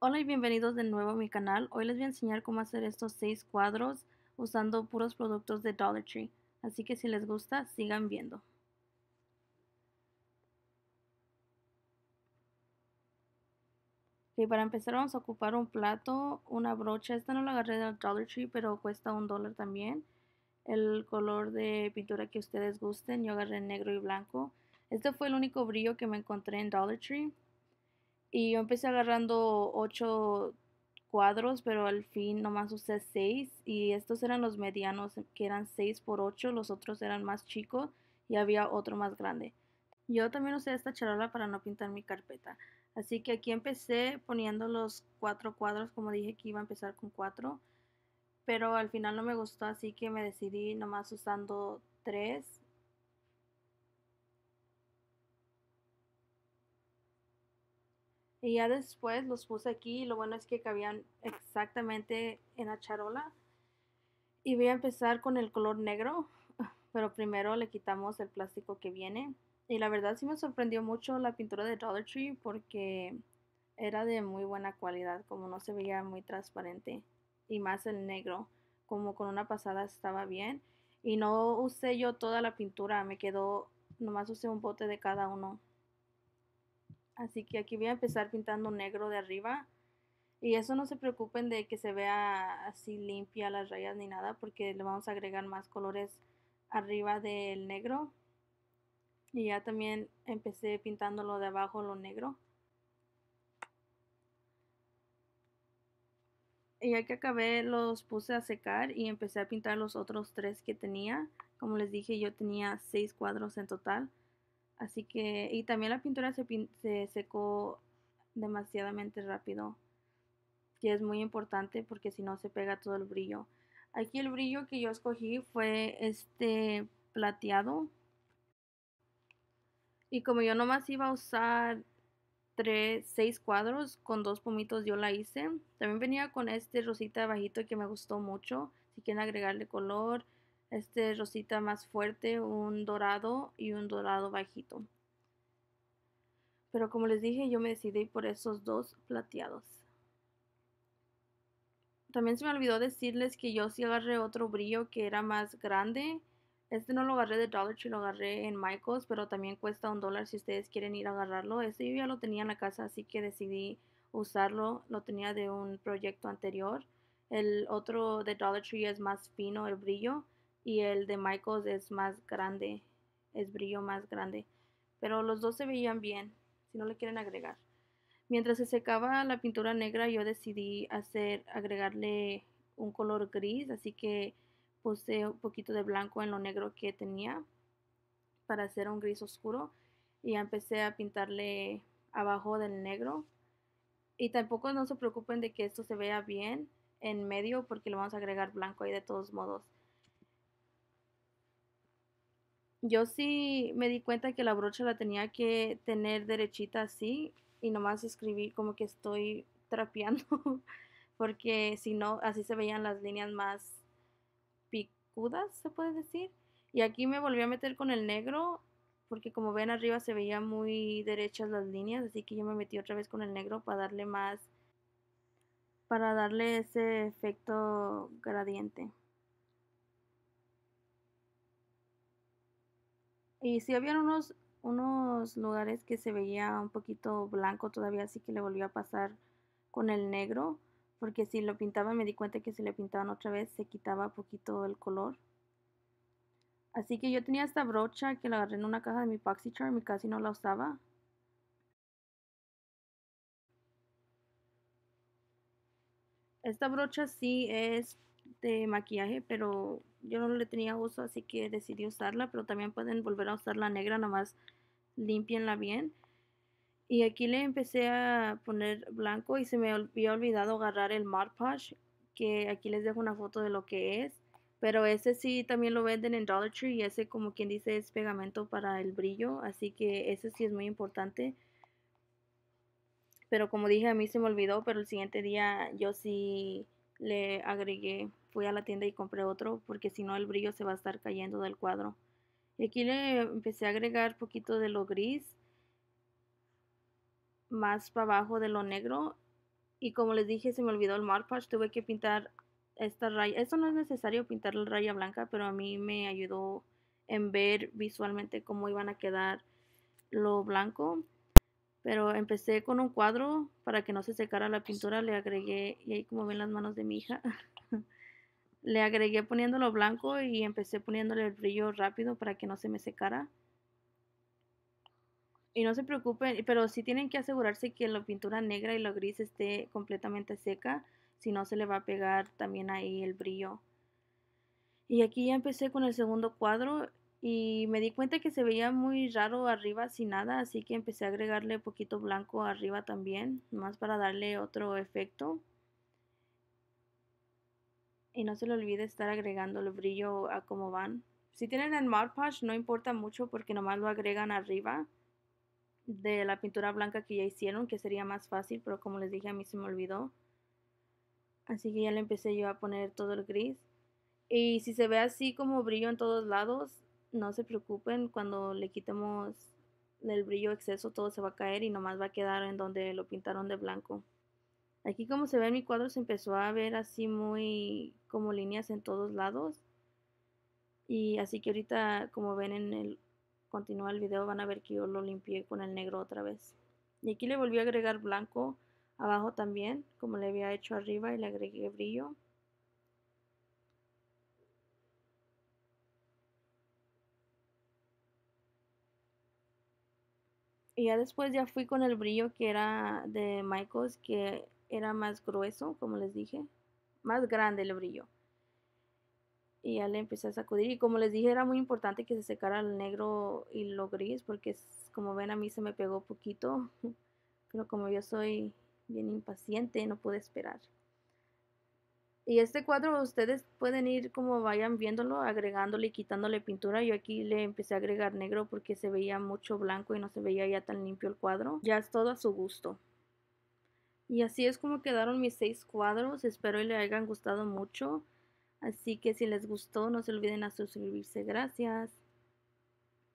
Hola y bienvenidos de nuevo a mi canal. Hoy les voy a enseñar cómo hacer estos seis cuadros usando puros productos de Dollar Tree. Así que si les gusta, sigan viendo. Y para empezar vamos a ocupar un plato, una brocha. Esta no la agarré de Dollar Tree, pero cuesta un dólar también. El color de pintura que ustedes gusten. Yo agarré negro y blanco. Este fue el único brillo que me encontré en Dollar Tree. Y yo empecé agarrando ocho cuadros, pero al fin nomás usé 6 Y estos eran los medianos, que eran seis por ocho. Los otros eran más chicos y había otro más grande. Yo también usé esta charola para no pintar mi carpeta. Así que aquí empecé poniendo los cuatro cuadros, como dije que iba a empezar con cuatro. Pero al final no me gustó, así que me decidí nomás usando tres Y ya después los puse aquí y lo bueno es que cabían exactamente en la charola. Y voy a empezar con el color negro, pero primero le quitamos el plástico que viene. Y la verdad sí me sorprendió mucho la pintura de Dollar Tree porque era de muy buena calidad, como no se veía muy transparente. Y más el negro, como con una pasada estaba bien. Y no usé yo toda la pintura, me quedó, nomás usé un bote de cada uno. Así que aquí voy a empezar pintando negro de arriba. Y eso no se preocupen de que se vea así limpia las rayas ni nada, porque le vamos a agregar más colores arriba del negro. Y ya también empecé pintando lo de abajo, lo negro. Y ya que acabé los puse a secar y empecé a pintar los otros tres que tenía. Como les dije, yo tenía seis cuadros en total. Así que, y también la pintura se, se secó demasiadamente rápido, que es muy importante porque si no se pega todo el brillo. Aquí el brillo que yo escogí fue este plateado. Y como yo nomás iba a usar tres, seis cuadros con dos pomitos yo la hice. También venía con este rosita bajito que me gustó mucho. Si quieren agregarle color, este rosita más fuerte, un dorado y un dorado bajito. Pero como les dije, yo me decidí por esos dos plateados. También se me olvidó decirles que yo sí agarré otro brillo que era más grande. Este no lo agarré de Dollar Tree, lo agarré en Michaels, pero también cuesta un dólar si ustedes quieren ir a agarrarlo. Este yo ya lo tenía en la casa, así que decidí usarlo. Lo tenía de un proyecto anterior. El otro de Dollar Tree es más fino el brillo y el de Michael es más grande, es brillo más grande, pero los dos se veían bien, si no le quieren agregar. Mientras se secaba la pintura negra, yo decidí hacer agregarle un color gris, así que puse un poquito de blanco en lo negro que tenía para hacer un gris oscuro y empecé a pintarle abajo del negro. Y tampoco no se preocupen de que esto se vea bien en medio porque le vamos a agregar blanco ahí de todos modos yo sí me di cuenta que la brocha la tenía que tener derechita así y nomás escribí como que estoy trapeando porque si no así se veían las líneas más picudas se puede decir y aquí me volví a meter con el negro porque como ven arriba se veían muy derechas las líneas así que yo me metí otra vez con el negro para darle más para darle ese efecto gradiente Y si había unos, unos lugares que se veía un poquito blanco todavía, así que le volví a pasar con el negro, porque si lo pintaba me di cuenta que si le pintaban otra vez se quitaba un poquito el color. Así que yo tenía esta brocha que la agarré en una caja de mi Charm y casi no la usaba. Esta brocha sí es de maquillaje, pero yo no le tenía uso, así que decidí usarla, pero también pueden volver a usar la negra, nomás limpienla bien. Y aquí le empecé a poner blanco y se me había olvidado agarrar el Mod Podge, que aquí les dejo una foto de lo que es. Pero ese sí también lo venden en Dollar Tree y ese como quien dice es pegamento para el brillo, así que ese sí es muy importante. Pero como dije a mí se me olvidó, pero el siguiente día yo sí le agregué fui a la tienda y compré otro porque si no el brillo se va a estar cayendo del cuadro. Y aquí le empecé a agregar poquito de lo gris más para abajo de lo negro y como les dije se me olvidó el Mod tuve que pintar esta raya. eso no es necesario pintar la raya blanca, pero a mí me ayudó en ver visualmente cómo iban a quedar lo blanco. Pero empecé con un cuadro para que no se secara la pintura, le agregué y ahí como ven las manos de mi hija. Le agregué poniéndolo blanco y empecé poniéndole el brillo rápido para que no se me secara. Y no se preocupen, pero sí tienen que asegurarse que la pintura negra y la gris esté completamente seca, si no se le va a pegar también ahí el brillo. Y aquí ya empecé con el segundo cuadro y me di cuenta que se veía muy raro arriba sin nada, así que empecé a agregarle poquito blanco arriba también, más para darle otro efecto y no se le olvide estar agregando el brillo a cómo van. Si tienen el Mod no importa mucho porque nomás lo agregan arriba de la pintura blanca que ya hicieron, que sería más fácil, pero como les dije a mí se me olvidó. Así que ya le empecé yo a poner todo el gris. Y si se ve así como brillo en todos lados, no se preocupen, cuando le quitemos el brillo exceso todo se va a caer y nomás va a quedar en donde lo pintaron de blanco. Aquí como se ve en mi cuadro se empezó a ver así muy como líneas en todos lados. Y así que ahorita como ven en el continuo el video van a ver que yo lo limpié con el negro otra vez. Y aquí le volví a agregar blanco abajo también como le había hecho arriba y le agregué brillo. Y ya después ya fui con el brillo que era de Michaels que era más grueso, como les dije, más grande el brillo. Y ya le empecé a sacudir. Y como les dije, era muy importante que se secara el negro y lo gris, porque como ven a mí se me pegó poquito. Pero como yo soy bien impaciente, no pude esperar. Y este cuadro ustedes pueden ir como vayan viéndolo, agregándole y quitándole pintura. Yo aquí le empecé a agregar negro porque se veía mucho blanco y no se veía ya tan limpio el cuadro. Ya es todo a su gusto. Y así es como quedaron mis seis cuadros. Espero les hayan gustado mucho. Así que si les gustó, no se olviden a suscribirse. Gracias.